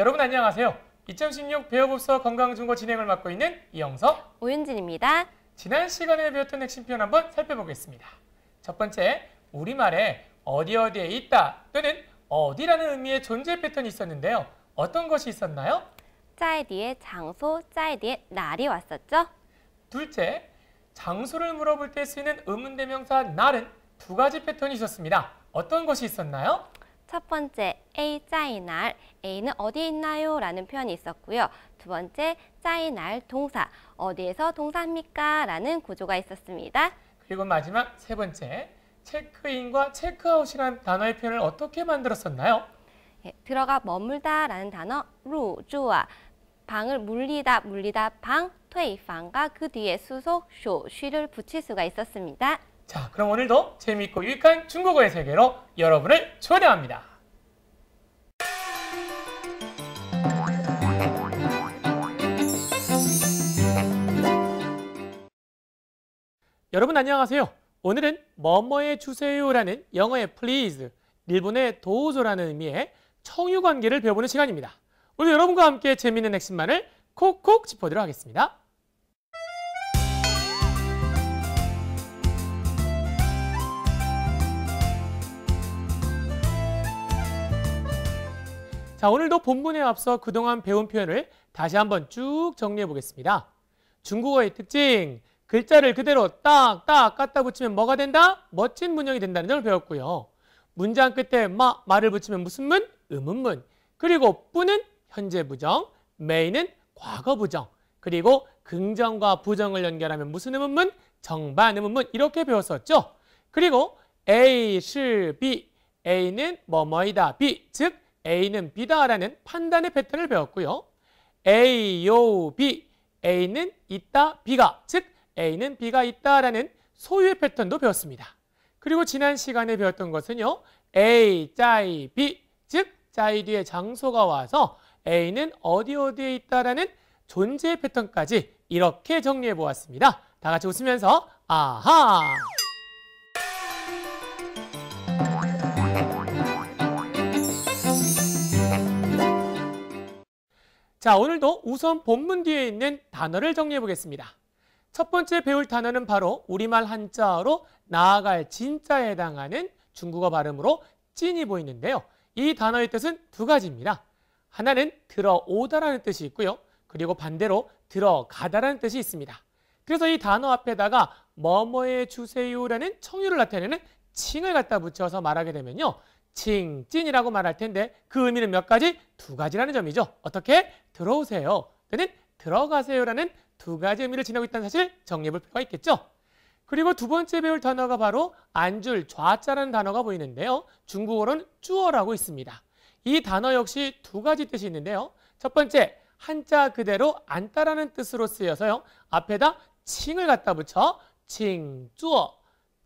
여러분 안녕하세요. 2016 배우법서 건강중고 진행을 맡고 있는 이영석, 오윤진입니다. 지난 시간에 배웠던 핵심 표현 한번 살펴보겠습니다. 첫 번째, 우리말에 어디 어디에 있다 또는 어디라는 의미의 존재 패턴이 있었는데요. 어떤 것이 있었나요? 짜에 뒤에 장소, 짜에 뒤에 날이 왔었죠. 둘째, 장소를 물어볼 때 쓰이는 의문대명사 날은 두 가지 패턴이 있었습니다. 어떤 것이 있었나요? 첫 번째 A 짜이날 A는 어디 에 있나요? 라는 표현이 있었고요. 두 번째 짜이날 동사 어디에서 동사입니까? 라는 구조가 있었습니다. 그리고 마지막 세 번째 체크인과 체크아웃이란 단어의 표현을 어떻게 만들었었나요? 예, 들어가 머물다 라는 단어 루, 주와 방을 물리다, 물리다, 방, 퇴이방과 그 뒤에 수속, 쇼, 쉬를 붙일 수가 있었습니다. 자, 그럼 오늘도 재미있고 유익한 중국어의 세계로 여러분을 초대합니다. 여러분 안녕하세요. 오늘은 뭐뭐해 주세요라는 영어의 please, 일본의 도우조라는 의미의 청유 관계를 배워보는 시간입니다. 오늘 여러분과 함께 재미있는 핵심만을 콕콕 짚어드리도록 하겠습니다. 자, 오늘도 본문에 앞서 그동안 배운 표현을 다시 한번 쭉 정리해 보겠습니다. 중국어의 특징, 글자를 그대로 딱, 딱 갖다 붙이면 뭐가 된다? 멋진 문형이 된다는 점을 배웠고요. 문장 끝에 마, 말을 붙이면 무슨 문? 음운문. 그리고 뿌는 현재 부정, 메이는 과거 부정, 그리고 긍정과 부정을 연결하면 무슨 음운문? 정반 음운문 이렇게 배웠었죠. 그리고 A, 실, B, A는 뭐뭐이다, B, 즉 A는 B다라는 판단의 패턴을 배웠고요. A, O, B. A는 있다, B가. 즉, A는 B가 있다라는 소유의 패턴도 배웠습니다. 그리고 지난 시간에 배웠던 것은요. A, 짜이, B. 즉, 짜이 뒤에 장소가 와서 A는 어디 어디에 있다라는 존재의 패턴까지 이렇게 정리해 보았습니다. 다 같이 웃으면서 아하! 자, 오늘도 우선 본문 뒤에 있는 단어를 정리해 보겠습니다. 첫 번째 배울 단어는 바로 우리말 한자어로 나아갈 진짜에 해당하는 중국어 발음으로 찐이 보이는데요. 이 단어의 뜻은 두 가지입니다. 하나는 들어오다라는 뜻이 있고요. 그리고 반대로 들어가다라는 뜻이 있습니다. 그래서 이 단어 앞에다가 뭐뭐해 주세요라는 청유를 나타내는 칭을 갖다 붙여서 말하게 되면요. 칭찐이라고 말할 텐데 그 의미는 몇 가지? 두 가지라는 점이죠. 어떻게? 들어오세요. 또는 들어가세요라는 두 가지 의미를 지니고 있다는 사실 정리해 볼 필요가 있겠죠. 그리고 두 번째 배울 단어가 바로 안줄, 좌자라는 단어가 보이는데요. 중국어로는 쭈어라고 있습니다. 이 단어 역시 두 가지 뜻이 있는데요. 첫 번째, 한자 그대로 앉다라는 뜻으로 쓰여서요. 앞에다 칭을 갖다 붙여 칭, 쭈어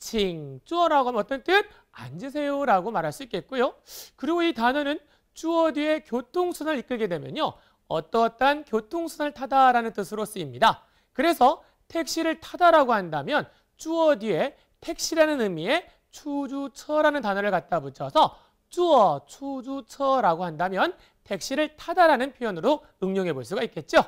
칭쭈어라고 하면 어떤 뜻? 앉으세요라고 말할 수 있겠고요. 그리고 이 단어는 쭈어 뒤에 교통순환을 이끌게 되면요. 어떠어떠한 교통순환을 타다라는 뜻으로 쓰입니다. 그래서 택시를 타다라고 한다면 쭈어 뒤에 택시라는 의미의 추주처라는 단어를 갖다 붙여서 쭈어 추주처라고 한다면 택시를 타다라는 표현으로 응용해 볼 수가 있겠죠.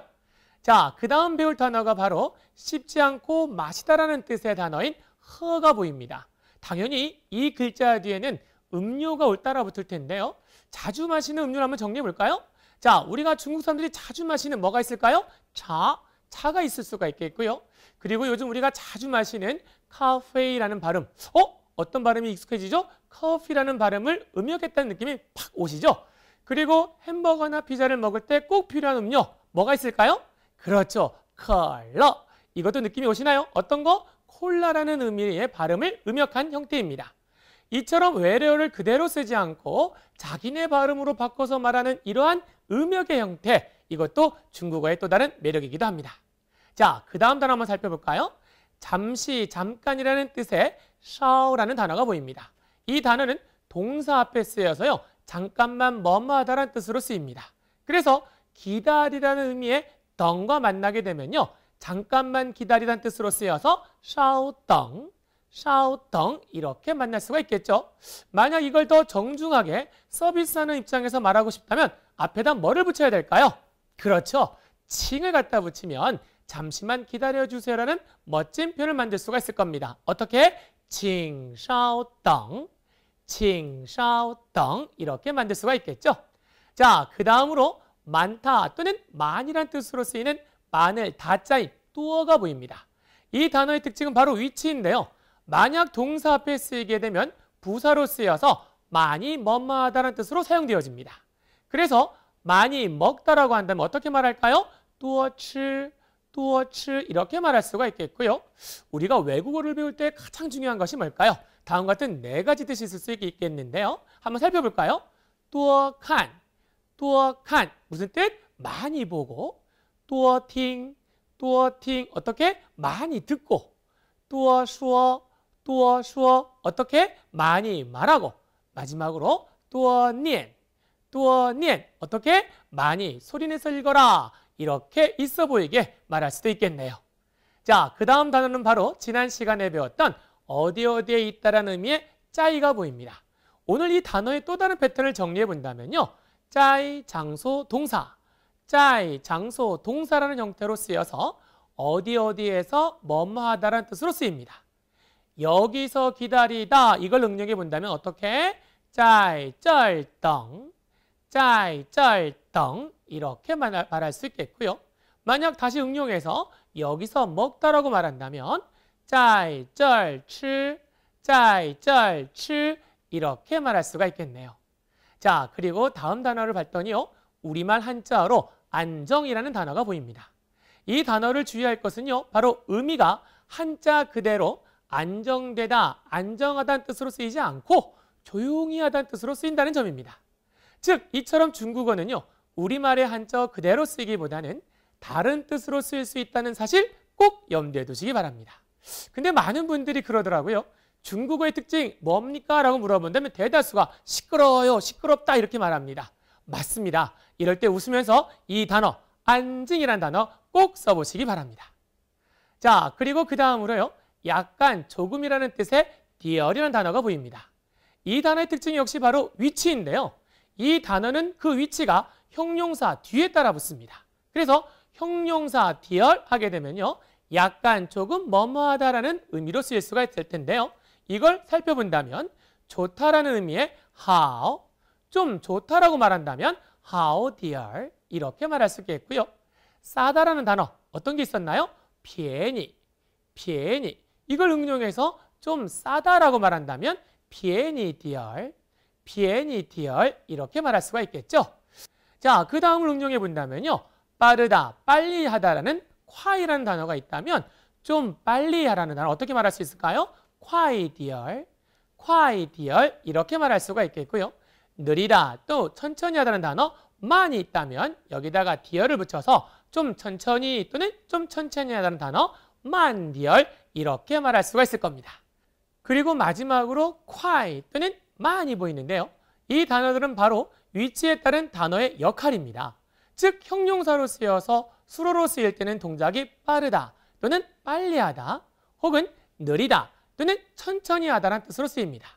자, 그 다음 배울 단어가 바로 씹지 않고 마시다라는 뜻의 단어인 허가 보입니다. 당연히 이 글자 뒤에는 음료가 올 따라 붙을 텐데요. 자주 마시는 음료를 한번 정리해 볼까요? 자, 우리가 중국 사람들이 자주 마시는 뭐가 있을까요? 차, 차가 있을 수가 있겠고요. 그리고 요즘 우리가 자주 마시는 카페라는 발음. 어? 어떤 발음이 익숙해지죠? 커피라는 발음을 음역했다는 느낌이 팍 오시죠? 그리고 햄버거나 피자를 먹을 때 꼭 필요한 음료 뭐가 있을까요? 그렇죠. 컬러. 이것도 느낌이 오시나요? 어떤 거? 콜라라는 의미의 발음을 음역한 형태입니다. 이처럼 외래어를 그대로 쓰지 않고 자기네 발음으로 바꿔서 말하는 이러한 음역의 형태 이것도 중국어의 또 다른 매력이기도 합니다. 자, 그 다음 단어 한번 살펴볼까요? 잠시, 잠깐이라는 뜻의 샤오라는 단어가 보입니다. 이 단어는 동사 앞에 쓰여서요. 잠깐만 머무하다라는 뜻으로 쓰입니다. 그래서 기다리라는 의미의 덩과 만나게 되면요. 잠깐만 기다리란 뜻으로 쓰여서 샤오덩, 샤오덩 이렇게 만날 수가 있겠죠. 만약 이걸 더 정중하게 서비스하는 입장에서 말하고 싶다면 앞에다 뭐를 붙여야 될까요? 그렇죠. 칭을 갖다 붙이면 잠시만 기다려주세요라는 멋진 표현을 만들 수가 있을 겁니다. 어떻게? 칭샤오덩, 칭샤오덩 이렇게 만들 수가 있겠죠. 자, 그 다음으로 많다 또는 많이란 뜻으로 쓰이는 마늘, 다짜이뚜어가 보입니다. 이 단어의 특징은 바로 위치인데요. 만약 동사 앞에 쓰이게 되면 부사로 쓰여서 많이 머마하다는 뜻으로 사용되어집니다. 그래서 많이 먹다라고 한다면 어떻게 말할까요? 뚜어츠뚜어츠 이렇게 말할 수가 있겠고요. 우리가 외국어를 배울 때 가장 중요한 것이 뭘까요? 다음 같은 네 가지 뜻이 있을 수 있겠는데요. 한번 살펴볼까요? 뚜어칸뚜어칸 무슨 뜻? 많이 보고 多听,多听 어떻게? 많이 듣고 多说,多说 어떻게? 많이 말하고 마지막으로 多念,多念 어떻게? 많이 소리내서 읽어라 이렇게 있어 보이게 말할 수도 있겠네요. 자, 그 다음 단어는 바로 지난 시간에 배웠던 어디 어디에 있다라는 의미의 짜이가 보입니다. 오늘 이 단어의 또 다른 패턴을 정리해 본다면요. 짜이, 장소, 동사 자이 장소, 동사라는 형태로 쓰여서 어디 어디에서 뭐뭐하다라는 뜻으로 쓰입니다. 여기서 기다리다 이걸 응용해 본다면 어떻게? 짜이, 쩔덩, 짜이, 쩔덩 이렇게 말할 수 있겠고요. 만약 다시 응용해서 여기서 먹다라고 말한다면 짜이, 쩔, 칠, 짜이, 쩔, 칠 이렇게 말할 수가 있겠네요. 자, 그리고 다음 단어를 봤더니요. 우리말 한자어로 안정이라는 단어가 보입니다. 이 단어를 주의할 것은요. 바로 의미가 한자 그대로 안정되다, 안정하다는 뜻으로 쓰이지 않고 조용히 하다는 뜻으로 쓰인다는 점입니다. 즉, 이처럼 중국어는요. 우리말의 한자 그대로 쓰기보다는 다른 뜻으로 쓰일 수 있다는 사실 꼭 염두에 두시기 바랍니다. 근데 많은 분들이 그러더라고요. 중국어의 특징 뭡니까? 라고 물어본다면 대다수가 시끄러워요, 시끄럽다 이렇게 말합니다. 맞습니다. 이럴 때 웃으면서 이 단어 안증이란 단어 꼭 써보시기 바랍니다. 자, 그리고 그 다음으로요. 약간 조금이라는 뜻의 디얼이라는 단어가 보입니다. 이 단어의 특징 역시 바로 위치인데요. 이 단어는 그 위치가 형용사 뒤에 따라 붙습니다. 그래서 형용사 디얼 하게 되면요. 약간 조금 뭐뭐하다라는 의미로 쓰일 수가 있을 텐데요. 이걸 살펴본다면 좋다라는 의미의 how, 좀 좋다라고 말한다면 how dear 이렇게 말할 수 있겠고요. 싸다라는 단어 어떤 게 있었나요? 비엔이, 비엔이 이걸 응용해서 좀 싸다라고 말한다면 비엔이 디얼, 비엔이 디얼 이렇게 말할 수가 있겠죠. 자, 그 다음을 응용해 본다면요. 빠르다, 빨리 하다라는 콰이라는 단어가 있다면 좀 빨리 하라는 단어 어떻게 말할 수 있을까요? 콰이 디얼, 콰이 디얼 이렇게 말할 수가 있겠고요. 느리다 또 천천히 하다는 단어 많이 있다면 여기다가 디얼을 붙여서 좀 천천히 또는 좀 천천히 하다는 단어 만디얼 이렇게 말할 수가 있을 겁니다. 그리고 마지막으로 콰이 또는 많이 보이는데요. 이 단어들은 바로 위치에 따른 단어의 역할입니다. 즉 형용사로 쓰여서 수로로 쓰일 때는 동작이 빠르다 또는 빨리하다 혹은 느리다 또는 천천히 하다는 뜻으로 쓰입니다.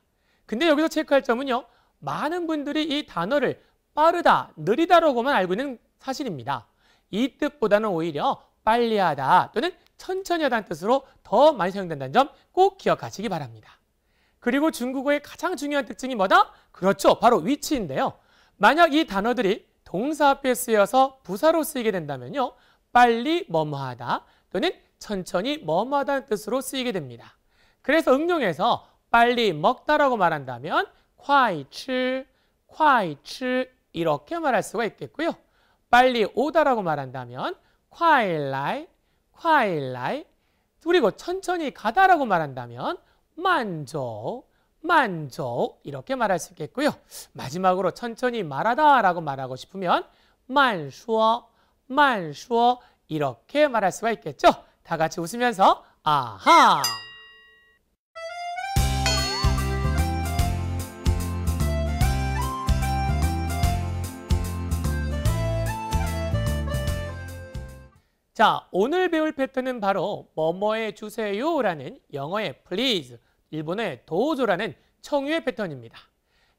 근데 여기서 체크할 점은요. 많은 분들이 이 단어를 빠르다, 느리다라고만 알고 있는 사실입니다. 이 뜻보다는 오히려 빨리하다 또는 천천히 하다는 뜻으로 더 많이 사용된다는 점 꼭 기억하시기 바랍니다. 그리고 중국어의 가장 중요한 특징이 뭐다? 그렇죠. 바로 위치인데요. 만약 이 단어들이 동사 앞에 쓰여서 부사로 쓰이게 된다면요. 빨리 뭐뭐하다 또는 천천히 뭐뭐하다는 뜻으로 쓰이게 됩니다. 그래서 응용해서 빨리 먹다라고 말한다면 快吃,快吃 이렇게 말할 수가 있겠고요. 빨리 오다라고 말한다면 快来,快来 그리고 천천히 가다라고 말한다면 만족만족 이렇게 말할 수 있겠고요. 마지막으로 천천히 말하다라고 말하고 싶으면 만수어만수어 이렇게 말할 수가 있겠죠. 다 같이 웃으면서 아하! 자, 오늘 배울 패턴은 바로 뭐뭐해 주세요라는 영어의 please, 일본의 도조라는 청유의 패턴입니다.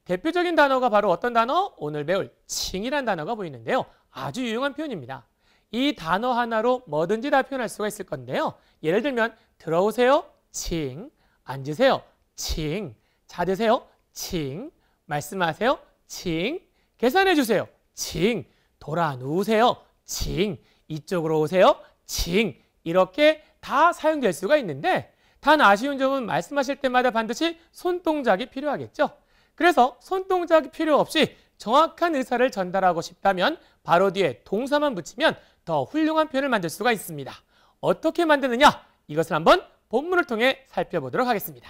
대표적인 단어가 바로 어떤 단어? 오늘 배울 칭이란 단어가 보이는데요. 아주 유용한 표현입니다. 이 단어 하나로 뭐든지 다 표현할 수가 있을 건데요. 예를 들면 들어오세요, 칭, 앉으세요, 칭, 찾으세요, 칭, 말씀하세요, 칭, 계산해 주세요, 칭, 돌아 누우세요, 칭, 이쪽으로 오세요. 징 이렇게 다 사용될 수가 있는데 단 아쉬운 점은 말씀하실 때마다 반드시 손동작이 필요하겠죠. 그래서 손동작이 필요 없이 정확한 의사를 전달하고 싶다면 바로 뒤에 동사만 붙이면 더 훌륭한 표현을 만들 수가 있습니다. 어떻게 만드느냐? 이것을 한번 본문을 통해 살펴보도록 하겠습니다.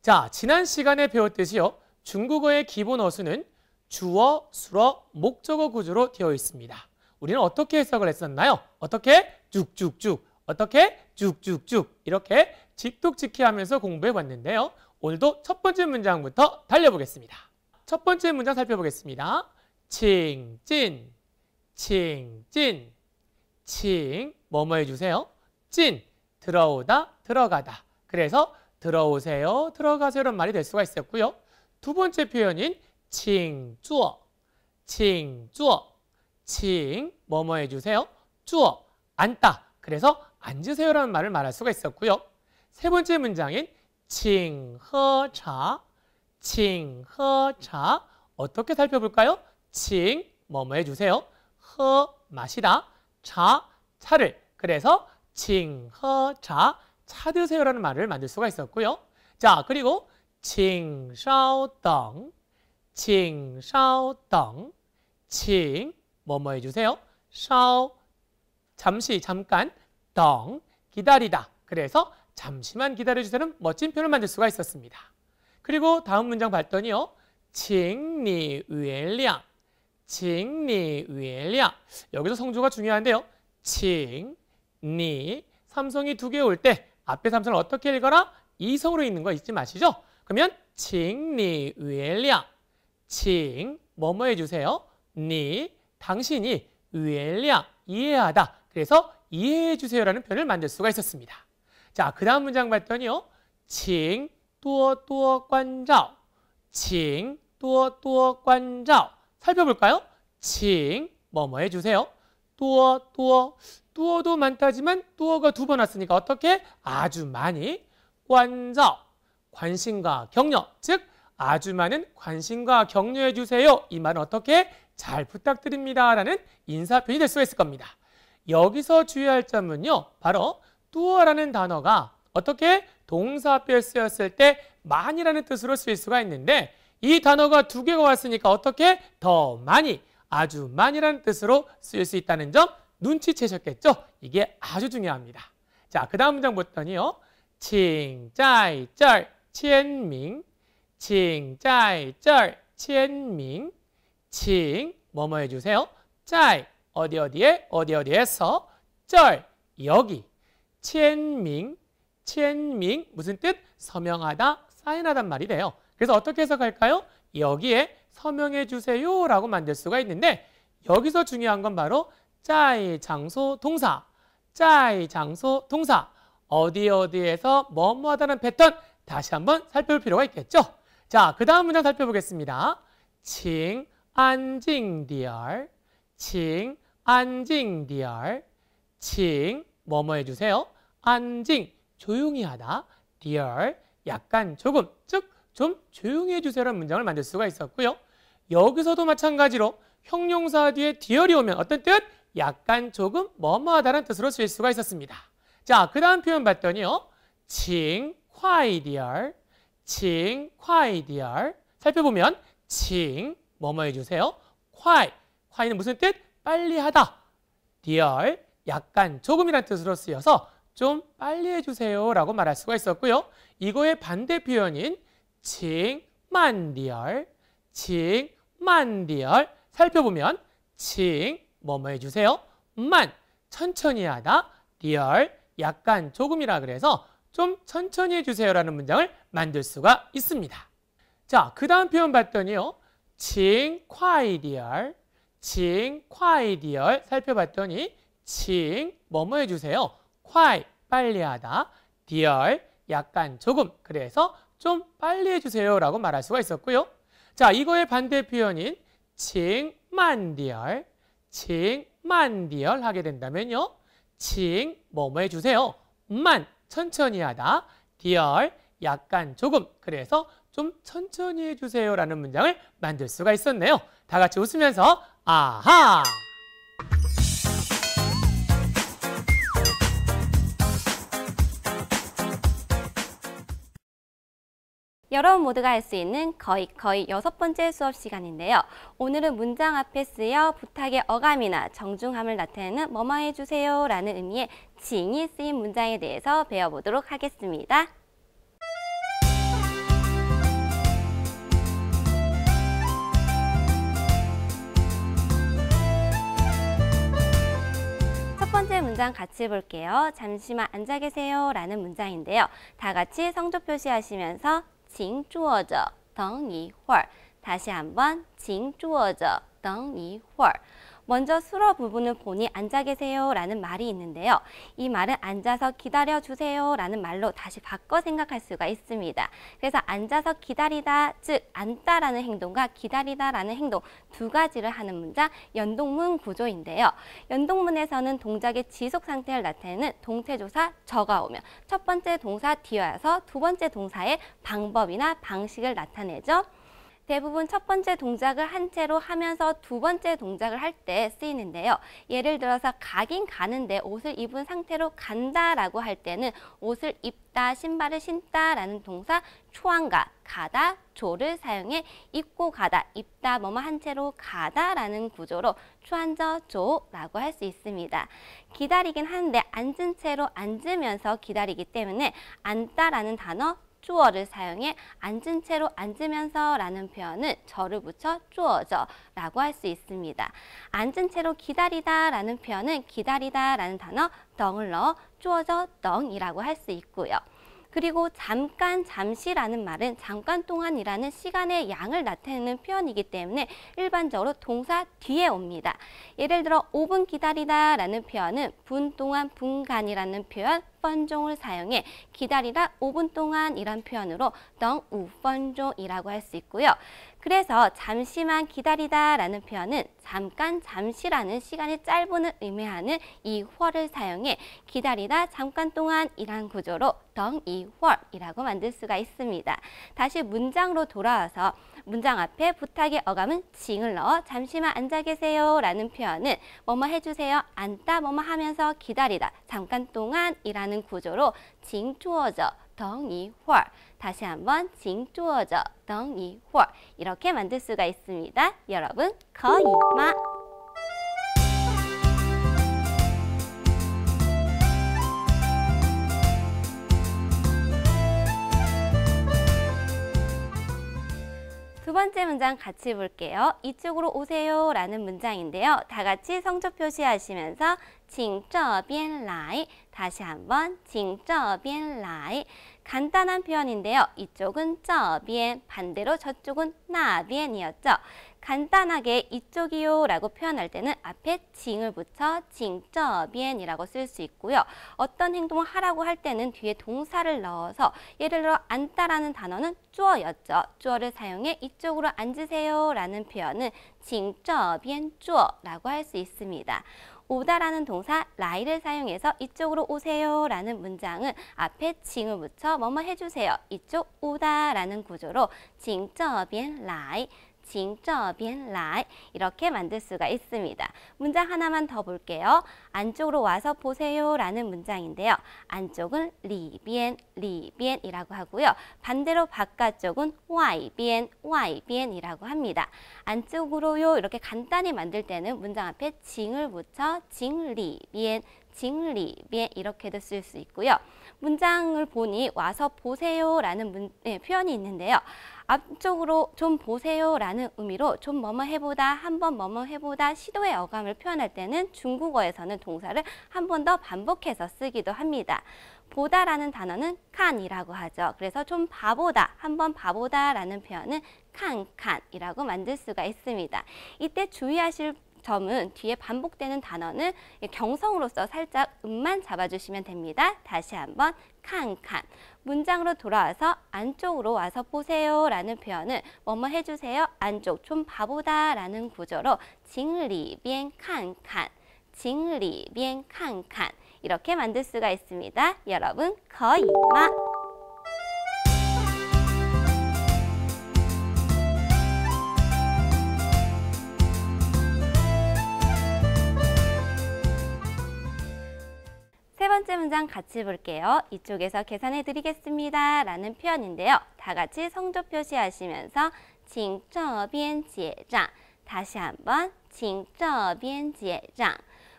자, 지난 시간에 배웠듯이요. 중국어의 기본 어수는 주어, 수어, 목적어 구조로 되어 있습니다. 우리는 어떻게 해석을 했었나요? 어떻게? 쭉쭉쭉. 어떻게? 쭉쭉쭉. 이렇게 직독직히 하면서 공부해 봤는데요. 오늘도 첫 번째 문장부터 달려보겠습니다. 첫 번째 문장 살펴보겠습니다. 칭찐, 칭찐, 칭, 뭐뭐 해주세요? 찐, 들어오다, 들어가다. 그래서 들어오세요, 들어가세요라는 말이 될 수가 있었고요. 두 번째 표현인 칭쭈어, 칭쭈어, 칭, 뭐뭐 해주세요. 주어, 앉다. 그래서 앉으세요라는 말을 말할 수가 있었고요. 세 번째 문장인 칭허차, 칭허차 어떻게 살펴볼까요? 칭, 뭐뭐 해주세요. 허, 마시다. 차, 차를. 그래서 칭허차, 차 드세요라는 말을 만들 수가 있었고요. 자, 그리고 칭, 샤오, 덩, 칭, 샤오, 덩, 칭, 뭐뭐 해주세요. 샤오 잠시 잠깐 덩 기다리다. 그래서 잠시만 기다려주세요는 멋진 표현을 만들 수가 있었습니다. 그리고 다음 문장 봤더니요. 칭리 위엘량 칭리 위엘량 여기서 성조가 중요한데요. 칭니 삼성이 두 개 올 때 앞에 삼성을 어떻게 읽어라? 이성으로 읽는 거 잊지 마시죠. 그러면 칭리 위엘량 칭 뭐뭐 해주세요. 니 당신이 의리야 이해하다 그래서 이해해 주세요라는 표현을 만들 수가 있었습니다. 자, 그 다음 문장 봤더니요. 칭, 또, 또, 관자. 칭, 또, 또, 관자. 살펴볼까요? 칭, 뭐 뭐 해주세요. 또, 또, 또도 많다지만 또가 두 번 왔으니까 어떻게? 아주 많이. 관자, 관심과 격려. 즉, 아주 많은 관심과 격려해 주세요. 이 말은 어떻게? 잘 부탁드립니다 라는 인사표현이 될 수가 있을 겁니다. 여기서 주의할 점은요. 바로 뚜어라는 단어가 어떻게 동사표에 쓰였을 때 많이라는 뜻으로 쓰일 수가 있는데 이 단어가 두 개가 왔으니까 어떻게 더 많이, 아주 많이라는 뜻으로 쓰일 수 있다는 점 눈치채셨겠죠? 이게 아주 중요합니다. 자, 그 다음 문장 보더니요. 칭짜이짤 치엔밍 칭짜이짤 치엔밍 칭, 뭐뭐 해주세요. 짤 어디 어디에, 어디 어디에서, 쩔, 여기. 첸밍, 첸밍, 무슨 뜻? 서명하다, 사인하단 말이 돼요. 그래서 어떻게 해석할까요? 여기에 서명해 주세요 라고 만들 수가 있는데 여기서 중요한 건 바로 짜이 장소 동사, 짜이 장소 동사, 어디 어디에서 뭐뭐 하다는 패턴 다시 한번 살펴볼 필요가 있겠죠? 자, 그 다음 문장 살펴보겠습니다. 칭, 안징디얼, 칭, 안징디얼, 칭, 뭐뭐 해주세요. 안징, 조용히 하다, 디얼, 약간 조금, 즉, 좀 조용히 해주세요라는 문장을 만들 수가 있었고요. 여기서도 마찬가지로 형용사 뒤에 디얼이 오면 어떤 뜻? 약간 조금 뭐뭐하다는 뜻으로 쓰일 수가 있었습니다. 자, 그 다음 표현 봤더니요. 칭, 콰이디얼, 칭, 콰이디얼. 살펴보면 칭, 뭐뭐 해주세요. q u i t 는 무슨 뜻? 빨리 하다. dear, 약간, 조금이란 뜻으로 쓰여서 좀 빨리 해주세요 라고 말할 수가 있었고요. 이거의 반대 표현인 칭만디얼, 칭만디얼 살펴보면 칭, 뭐뭐 해주세요. 만, 천천히 하다, 디얼, 약간, 조금이라 그래서 좀 천천히 해주세요라는 문장을 만들 수가 있습니다. 자, 그 다음 표현 봤더니요. 칭콰이디얼칭콰이디얼 살펴봤더니 칭 뭐뭐 해주세요. 콰이 빨리하다, 디얼 약간 조금 그래서 좀 빨리 해주세요 라고 말할 수가 있었고요. 자 이거의 반대 표현인 칭만디얼, 칭만디얼 하게 된다면요. 칭 뭐뭐 해주세요. 만 천천히 하다, 디얼 약간 조금 그래서 좀 천천히 해주세요 라는 문장을 만들 수가 있었네요. 다 같이 웃으면서 아하! 여러분 모두가 할 수 있는 거의 거의 여섯 번째 수업 시간인데요. 오늘은 문장 앞에 쓰여 부탁의 어감이나 정중함을 나타내는 뭐뭐 해주세요 라는 의미의 징이 쓰인 문장에 대해서 배워보도록 하겠습니다. 문장 같이 볼게요. 잠시만 앉아 계세요 라는 문장인데요. 다 같이 성조 표시하시면서 징注어져 덩이 홀 다시 한번 징注어져 덩이 홀 먼저 수러 부분을 보니 앉아 계세요 라는 말이 있는데요. 이 말은 앉아서 기다려 주세요 라는 말로 다시 바꿔 생각할 수가 있습니다. 그래서 앉아서 기다리다 즉 앉다라는 행동과 기다리다라는 행동 두 가지를 하는 문장 연동문 구조인데요. 연동문에서는 동작의 지속 상태를 나타내는 동태조사 저가 오면 첫 번째 동사 뒤어서 두 번째 동사의 방법이나 방식을 나타내죠. 대부분 첫 번째 동작을 한 채로 하면서 두 번째 동작을 할 때 쓰이는데요. 예를 들어서 가긴 가는데 옷을 입은 상태로 간다라고 할 때는 옷을 입다, 신발을 신다라는 동사 초안가, 가다, 조를 사용해 입고 가다, 입다, 뭐뭐 한 채로 가다라는 구조로 초안저 조라고 할 수 있습니다. 기다리긴 하는데 앉은 채로 앉으면서 기다리기 때문에 앉다라는 단어 쪼어를 사용해 앉은 채로 앉으면서 라는 표현은 저를 붙여 쪼어져 라고 할 수 있습니다. 앉은 채로 기다리다 라는 표현은 기다리다 라는 단어 덩을 넣어 쪼어져 덩이라고 할 수 있고요. 그리고 잠깐, 잠시라는 말은 잠깐 동안이라는 시간의 양을 나타내는 표현이기 때문에 일반적으로 동사 뒤에 옵니다. 예를 들어 5분 기다리다 라는 표현은 분 동안 분간이라는 표현, 번종을 사용해 기다리다 5분 동안 이란 표현으로 덩 5번종이라고 할 수 있고요. 그래서 잠시만 기다리다 라는 표현은 잠깐 잠시라는 시간이 짧은을 의미하는 이 월을 사용해 기다리다 잠깐 동안 이란 구조로 덩이 월이라고 만들 수가 있습니다. 다시 문장으로 돌아와서 문장 앞에 부탁의 어감은 징을 넣어 잠시만 앉아 계세요 라는 표현은 뭐뭐 해주세요 앉다 뭐뭐 하면서 기다리다 잠깐 동안 이라는 구조로 징 주어져 덩이 월 다시 한번 징조어져 덩이홀 이렇게 만들 수가 있습니다. 여러분 거이마 두 번째 문장 같이 볼게요. 이쪽으로 오세요 라는 문장인데요. 다 같이 성조 표시하시면서 징저변 라이 다시 한번 징저변 라이 간단한 표현인데요. 이쪽은 저비엔, 반대로 저쪽은 나비엔이었죠. 간단하게 이쪽이요 라고 표현할 때는 앞에 징을 붙여 징저비엔이라고 쓸 수 있고요. 어떤 행동을 하라고 할 때는 뒤에 동사를 넣어서 예를 들어 앉다라는 단어는 쪼어였죠. 쪼어를 사용해 이쪽으로 앉으세요 라는 표현은 징저비엔쪼어라고 할 수 있습니다. 오다라는 동사 라이를 사용해서 이쪽으로 오세요 라는 문장은 앞에 징을 붙여 뭐뭐 해주세요 이쪽 오다라는 구조로 징저비엔 라이 징저변 라이 렇게 만들 수가 있습니다. 문장 하나만 더 볼게요. 안쪽으로 와서 보세요 라는 문장인데요. 안쪽은 리비리비이라고 하고요. 반대로 바깥쪽은 와이비와이비이라고 합니다. 안쪽으로요 이렇게 간단히 만들 때는 문장 앞에 징을 붙여 징리비징리비 이렇게도 쓸 수 있고요. 문장을 보니 와서 보세요 라는 문, 네, 표현이 있는데요. 앞쪽으로 좀 보세요라는 의미로 좀 뭐뭐 해보다 한번 뭐뭐 해보다 시도의 어감을 표현할 때는 중국어에서는 동사를 한 번 더 반복해서 쓰기도 합니다. 보다라는 단어는 칸이라고 하죠. 그래서 좀 봐보다, 한번 봐보다라는 표현은 칸칸이라고 만들 수가 있습니다. 이때 주의하실 점은 뒤에 반복되는 단어는 경성으로서 살짝 음만 잡아주시면 됩니다. 다시 한번 칸칸 문장으로 돌아와서 안쪽으로 와서 보세요 라는 표현은 뭐뭐 해주세요 안쪽 좀 봐보다 라는 구조로 井리边칸칸井리边칸칸 이렇게 만들 수가 있습니다. 여러분 거의 마세 번째 문장 같이 볼게요. 이쪽에서 계산해 드리겠습니다. 라는 표현인데요. 다 같이 성조 표시하시면서 칭저변지장 다시 한번 칭저변지장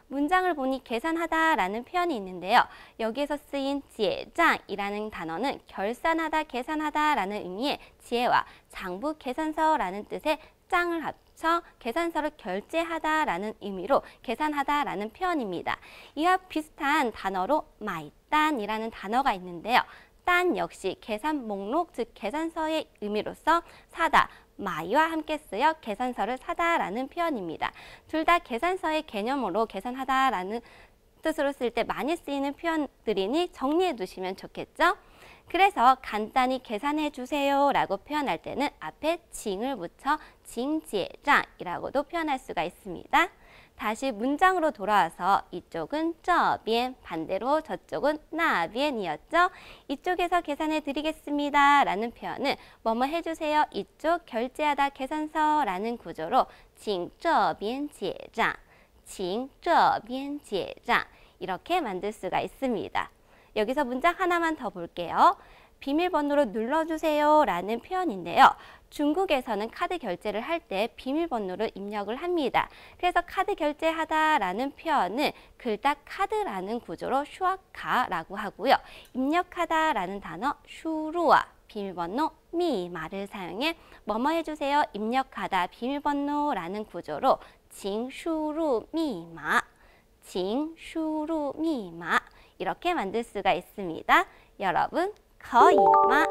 문장을 보니 계산하다라는 표현이 있는데요. 여기에서 쓰인 지혜장이라는 단어는 결산하다, 계산하다라는 의미의 지혜와 장부 계산서라는 뜻의 짱을 합쳐 서 계산서를 결제하다라는 의미로 계산하다라는 표현입니다. 이와 비슷한 단어로 마이딴이라는 단어가 있는데요. 딴 역시 계산 목록 즉 계산서의 의미로서 사다, 마이와 함께 쓰여 계산서를 사다라는 표현입니다. 둘 다 계산서의 개념으로 계산하다라는 뜻으로 쓸 때 많이 쓰이는 표현들이니 정리해 두시면 좋겠죠? 그래서 간단히 계산해 주세요 라고 표현할 때는 앞에 징을 붙여 징지장이라고도 표현할 수가 있습니다. 다시 문장으로 돌아와서 이쪽은 저비 반대로 저쪽은 나비이었죠 이쪽에서 계산해 드리겠습니다 라는 표현은 뭐뭐 해주세요 이쪽 결제하다 계산서 라는 구조로 징저비엔 제 징저비엔 제 이렇게 만들 수가 있습니다. 여기서 문장 하나만 더 볼게요. 비밀번호로 눌러주세요 라는 표현인데요. 중국에서는 카드 결제를 할 때 비밀번호를 입력을 합니다. 그래서 카드 결제하다 라는 표현은 글딱 카드라는 구조로 슈아카라고 하고요. 입력하다 라는 단어 슈루아 비밀번호 미마를 사용해 뭐뭐 해주세요 입력하다 비밀번호라는 구조로 징슈루 미마 징슈루 미마 이렇게 만들 수가 있습니다. 여러분 거이마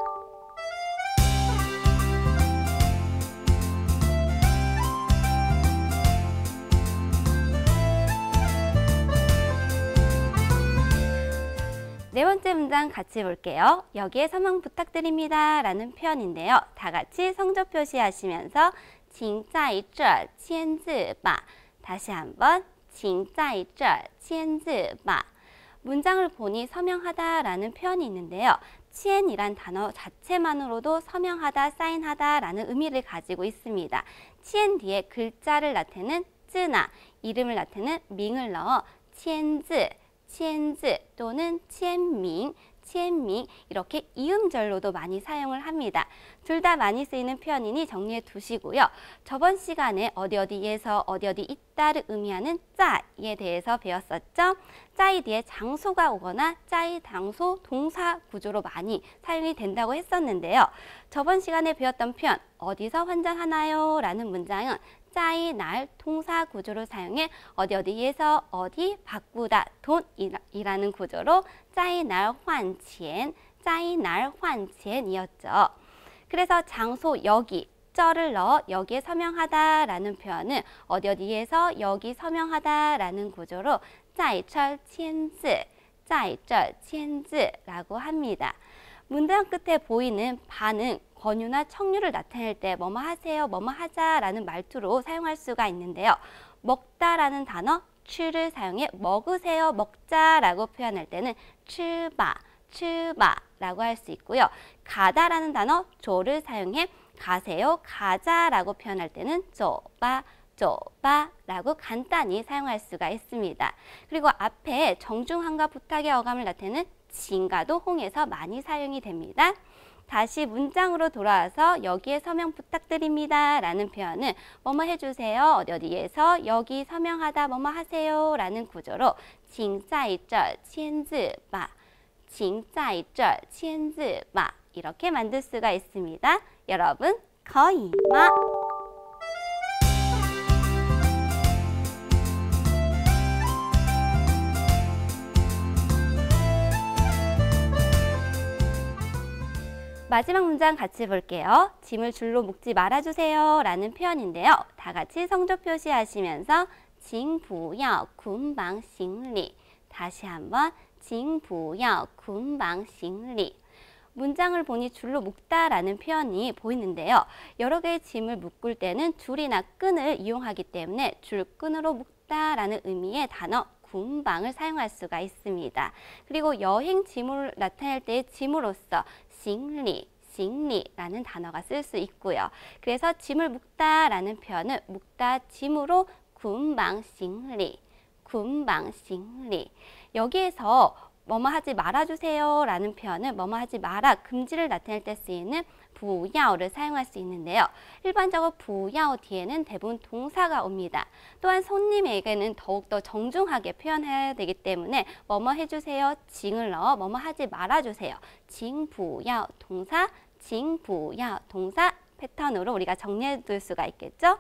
네 번째 문장 같이 볼게요. 여기에 서명 부탁드립니다 라는 표현인데요. 다 같이 성적 표시하시면서 请在这签字吧 다시 한번 请在这签字吧 문장을 보니 서명하다라는 표현이 있는데요. 치엔이란 단어 자체만으로도 서명하다, 사인하다라는 의미를 가지고 있습니다. 치엔 뒤에 글자를 나타내는 쯔나, 이름을 나타내는 밍을 넣어 치엔즈, 치엔즈 또는 치엔밍, 치엔밍 이렇게 이음절로도 많이 사용을 합니다. 둘 다 많이 쓰이는 표현이니 정리해 두시고요. 저번 시간에 어디 어디에서 어디 어디 있다를 의미하는 짜에 대해서 배웠었죠. 짜이 뒤에 장소가 오거나 짜이 장소 동사 구조로 많이 사용이 된다고 했었는데요. 저번 시간에 배웠던 표현 어디서 환전하나요? 라는 문장은 한자의 날 통사 구조를 사용해 어디 어디에서 어디 바꾸다 돈이라는 구조로 짜이 날 환钱, 짜이 날 환钱이었죠. 그래서 장소 여기 절을 넣어 여기에 서명하다라는 표현은 어디 어디에서 여기 서명하다라는 구조로 짜이철 첸즈, 짜이철 첸즈라고 합니다. 문장 끝에 보이는 반응, 권유나 청유를 나타낼 때 뭐뭐 하세요, 뭐뭐 하자라는 말투로 사용할 수가 있는데요. 먹다라는 단어 취를 사용해 먹으세요, 먹자라고 표현할 때는 츠바, 츠바라고 할 수 있고요. 가다라는 단어 조를 사용해 가세요, 가자라고 표현할 때는 조바, 쪼바라고 간단히 사용할 수가 있습니다. 그리고 앞에 정중함과 부탁의 어감을 나타내는 진가도 홍에서 많이 사용이 됩니다. 다시 문장으로 돌아와서 여기에 서명 부탁드립니다. 라는 표현은 뭐뭐 해주세요. 어디에서 여기 서명하다 뭐뭐 하세요. 라는 구조로 请在这签字吧.请在这签字吧. 이렇게 만들 수가 있습니다. 여러분 거의 마 마지막 문장 같이 볼게요. 짐을 줄로 묶지 말아주세요 라는 표현인데요. 다 같이 성조 표시하시면서 징부여 군방 싱리 다시 한번 징부여 군방 싱리 문장을 보니 줄로 묶다라는 표현이 보이는데요. 여러 개의 짐을 묶을 때는 줄이나 끈을 이용하기 때문에 줄끈으로 묶다라는 의미의 단어 군방을 사용할 수가 있습니다. 그리고 여행 짐을 나타낼 때의 짐으로서 行리行리라는 단어가 쓸 수 있고요. 그래서 짐을 묶다라는 표현은 묶다 짐으로 군방 싱리, 군방 싱리. 여기에서 뭐뭐 하지 말아주세요라는 표현은 뭐뭐 하지 마라 금지를 나타낼 때 쓰이는 부야오를 사용할 수 있는데요. 일반적으로 부야오 뒤에는 대부분 동사가 옵니다. 또한 손님에게는 더욱더 정중하게 표현해야 되기 때문에 뭐뭐 해주세요, 징을 넣어 뭐뭐 하지 말아주세요. 징부야오 동사, 징부야오 동사 패턴으로 우리가 정리해둘 수가 있겠죠.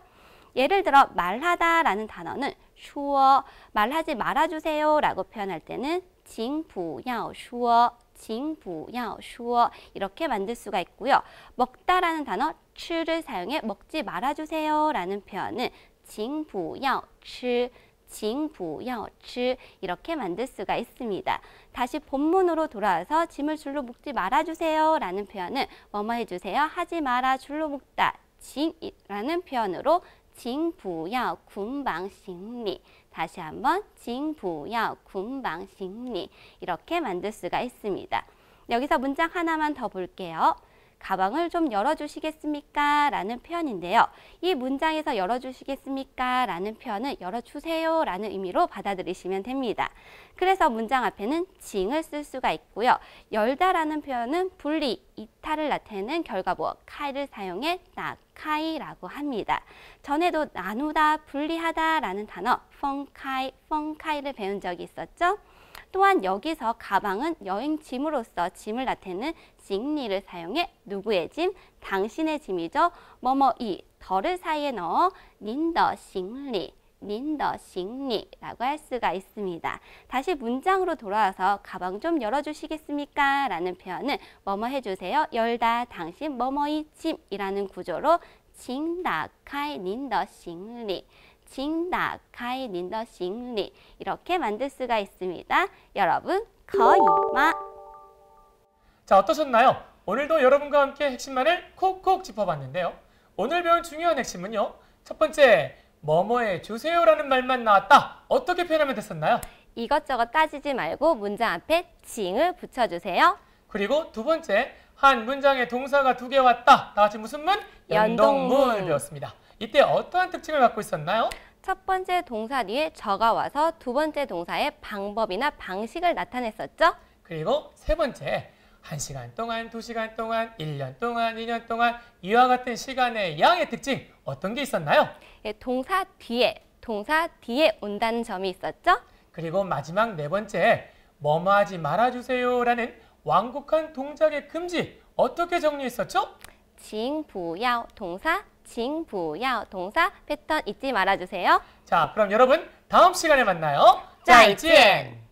예를 들어 말하다라는 단어는 슈어, 말하지 말아주세요라고 표현할 때는 징부야오 슈어 징부야说 이렇게 만들 수가 있고요. 먹다라는 단어 吃를 사용해 먹지 말아주세요 라는 표현은 징부야吃 징부야吃 이렇게 만들 수가 있습니다. 다시 본문으로 돌아와서 짐을 줄로 묶지 말아주세요 라는 표현은 뭐뭐 해주세요 하지 마라 줄로 묶다 징이라는 표현으로 징부야 군방行李 다시 한번 징부야 군방 심리 이렇게 만들 수가 있습니다. 여기서 문장 하나만 더 볼게요. 가방을 좀 열어주시겠습니까? 라는 표현인데요. 이 문장에서 열어주시겠습니까? 라는 표현은 열어주세요 라는 의미로 받아들이시면 됩니다. 그래서 문장 앞에는 징을 쓸 수가 있고요. 열다 라는 표현은 분리, 이탈을 나타내는 결과보어 뭐, 카이를 사용해 나카이라고 합니다. 전에도 나누다, 분리하다 라는 단어 펑카이, 펑카이를 배운 적이 있었죠? 또한 여기서 가방은 여행 짐으로서 짐을 나타내는 징리를 사용해 누구의 짐? 당신의 짐이죠. 뭐뭐이 더를 사이에 넣어 닌더 싱리 닌더 싱리라고 할 수가 있습니다. 다시 문장으로 돌아와서 가방 좀 열어주시겠습니까? 라는 표현은 뭐뭐 해주세요. 열다 당신 뭐뭐이 짐이라는 구조로 징다 카이 닌더 싱리 징다 카이 닌더 싱리 이렇게 만들 수가 있습니다. 여러분 거이마 자 어떠셨나요? 오늘도 여러분과 함께 핵심만을 콕콕 짚어봤는데요. 오늘 배운 중요한 핵심은요. 첫 번째, 뭐뭐해 주세요라는 말만 나왔다. 어떻게 표현하면 됐었나요? 이것저것 따지지 말고 문장 앞에 징을 붙여주세요. 그리고 두 번째, 한 문장에 동사가 두 개 왔다. 다 같이 무슨 문? 연동문, 연동문. 배웠습니다. 이때 어떠한 특징을 갖고 있었나요? 첫 번째 동사 뒤에 저가 와서 두 번째 동사의 방법이나 방식을 나타냈었죠. 그리고 세 번째, 한시간 동안, 두시간 동안, 일 년 동안, 이 년 동안 이와 같은 시간의 양의 특징 어떤 게 있었나요? 예, 동사 뒤에, 동사 뒤에 온다는 점이 있었죠. 그리고 마지막 네 번째, 뭐뭐하지 말아주세요라는 완곡한 동작의 금지 어떻게 정리했었죠? 징, 부야, 동사, 징부야 동사 패턴 잊지 말아주세요. 자, 그럼 여러분 다음 시간에 만나요. 짜이찐!